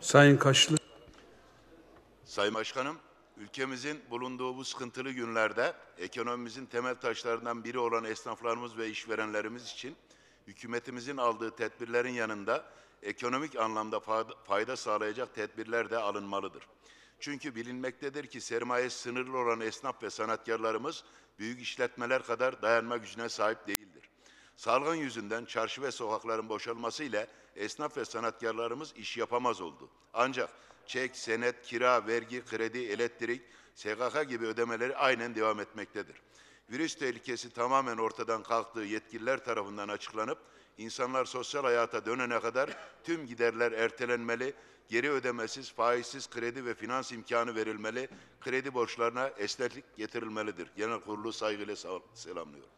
Sayın Kaşlı. Sayın Başkanım, ülkemizin bulunduğu bu sıkıntılı günlerde ekonomimizin temel taşlarından biri olan esnaflarımız ve işverenlerimiz için hükümetimizin aldığı tedbirlerin yanında ekonomik anlamda fayda sağlayacak tedbirler de alınmalıdır. Çünkü bilinmektedir ki sermaye sınırlı olan esnaf ve sanatkarlarımız büyük işletmeler kadar dayanma gücüne sahip değil. Salgın yüzünden çarşı ve sokakların boşalması ile esnaf ve sanatkarlarımız iş yapamaz oldu. Ancak çek, senet, kira, vergi, kredi, elektrik, SGK gibi ödemeleri aynen devam etmektedir. Virüs tehlikesi tamamen ortadan kalktığı yetkililer tarafından açıklanıp insanlar sosyal hayata dönene kadar tüm giderler ertelenmeli, geri ödemesiz, faizsiz kredi ve finans imkanı verilmeli, kredi borçlarına esnetlik getirilmelidir. Genel kurulu saygıyla selamlıyorum.